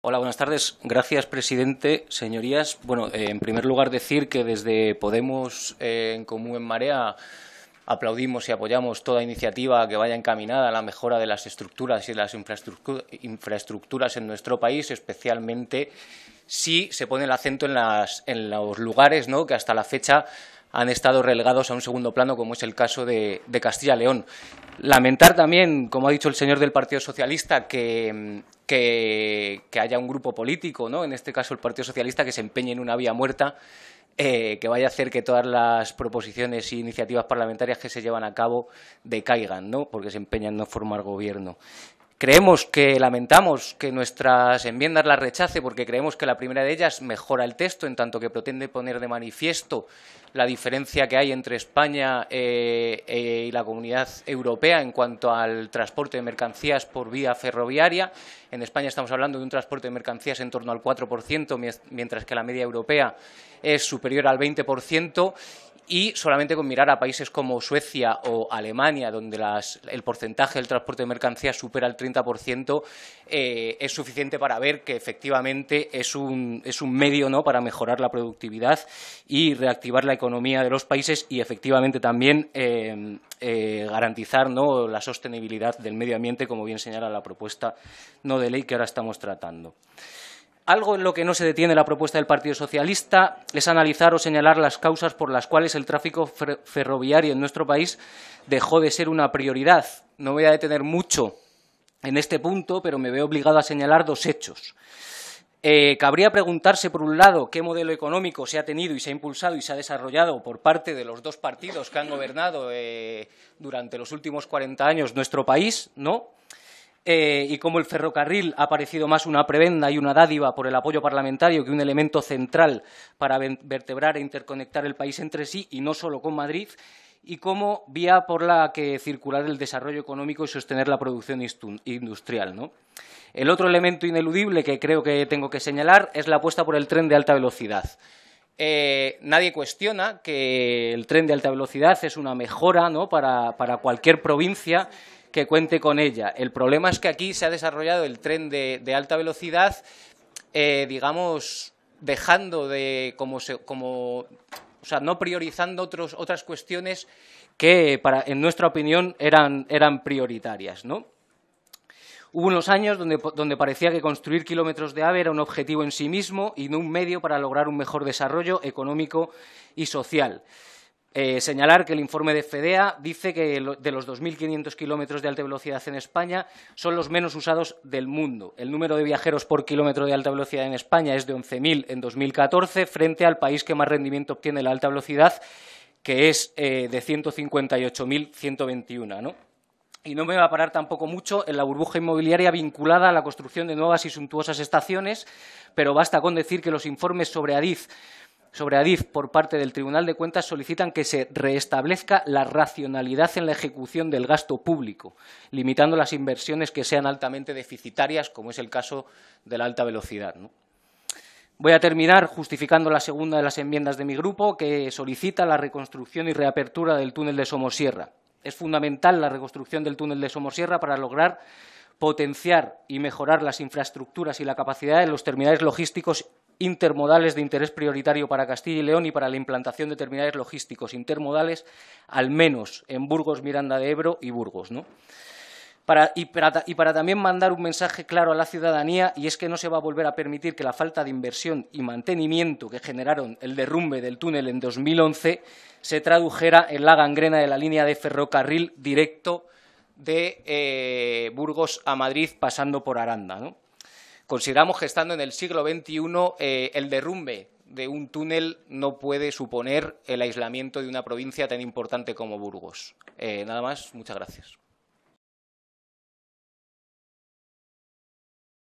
Hola, buenas tardes. Gracias, presidente. Señorías, bueno, eh, en primer lugar decir que desde Podemos eh, en Común en Marea aplaudimos y apoyamos toda iniciativa que vaya encaminada a la mejora de las estructuras y las infraestructuras en nuestro país, especialmente si se pone el acento en, los lugares que hasta la fecha han estado relegados a un segundo plano, como es el caso de, de Castilla-León. Lamentar también, como ha dicho el señor del Partido Socialista, que mm, que, haya un grupo político, ¿no? en este caso el Partido Socialista, que se empeñe en una vía muerta eh, que vaya a hacer que todas las proposiciones e iniciativas parlamentarias que se llevan a cabo decaigan, ¿no? porque se empeñan en no formar gobierno. Creemos que lamentamos que nuestras enmiendas las rechace porque creemos que la primera de ellas mejora el texto en tanto que pretende poner de manifiesto la diferencia que hay entre España eh, eh, y la comunidad europea en cuanto al transporte de mercancías por vía ferroviaria. En España estamos hablando de un transporte de mercancías en torno al 4%, mientras que la media europea es superior al 20% y solamente con mirar a países como Suecia o Alemania, donde el porcentaje del transporte de mercancías supera el 30%, eh, es suficiente para ver que efectivamente es un, medio para mejorar la productividad y reactivar la economía de los países y efectivamente también eh, eh, garantizar la sostenibilidad del medio ambiente, como bien señala la propuesta no de ley que ahora estamos tratando. Algo en lo que no se detiene la propuesta del Partido Socialista es analizar o señalar las causas por las cuales el tráfico ferroviario en nuestro país dejó de ser una prioridad. No voy a detener mucho en este punto, pero me veo obligado a señalar dos hechos. Eh, cabría preguntarse, por un lado, qué modelo económico se ha tenido y se ha impulsado y se ha desarrollado por parte de los dos partidos que han gobernado eh, durante los últimos 40 años nuestro país, ¿no? Eh, y cómo el ferrocarril ha parecido más una prebenda y una dádiva por el apoyo parlamentario que un elemento central para vertebrar e interconectar el país entre sí y no solo con Madrid, y cómo vía por la que circular el desarrollo económico y sostener la producción industrial. El otro elemento ineludible que creo que tengo que señalar es la apuesta por el tren de alta velocidad. Eh, nadie cuestiona que el tren de alta velocidad es una mejora para cualquier provincia que cuente con ella. El problema es que aquí se ha desarrollado el tren de, alta velocidad, eh, digamos, dejando de como, o sea, no priorizando otras cuestiones que, en nuestra opinión, eran, prioritarias, ¿no? Hubo unos años donde, donde, parecía que construir kilómetros de AVE era un objetivo en sí mismo y no un medio para lograr un mejor desarrollo económico y social. Eh, señalar que el informe de FEDEA dice que de los 2.500 kilómetros de alta velocidad en España son los menos usados del mundo. El número de viajeros por kilómetro de alta velocidad en España es de 11.000 en 2014 frente al país que más rendimiento obtiene la alta velocidad, que es eh, de 158.121. ¿no? Y no me va a parar tampoco mucho en la burbuja inmobiliaria vinculada a la construcción de nuevas y suntuosas estaciones, pero basta con decir que los informes sobre Adif sobre Adif por parte del Tribunal de Cuentas solicitan que se reestablezca la racionalidad en la ejecución del gasto público, limitando las inversiones que sean altamente deficitarias, como es el caso de la alta velocidad. Voy a terminar justificando la segunda de las enmiendas de mi grupo, que solicita la reconstrucción y reapertura del túnel de Somosierra. Es fundamental la reconstrucción del túnel de Somosierra para lograr potenciar y mejorar las infraestructuras y la capacidad de los terminales logísticos intermodales de interés prioritario para Castilla y León y para la implantación de terminales logísticos intermodales, al menos en Burgos, Miranda de Ebro y Burgos. ¿no? y, para, también mandar un mensaje claro a la ciudadanía, y es que no se va a volver a permitir que la falta de inversión y mantenimiento que generaron el derrumbe del túnel en 2011 se tradujera en la gangrena de la línea de ferrocarril directo de eh, Burgos a Madrid pasando por Aranda. Consideramos que estando en el siglo XXI eh, el derrumbe de un túnel no puede suponer el aislamiento de una provincia tan importante como Burgos. Eh, nada más, muchas gracias.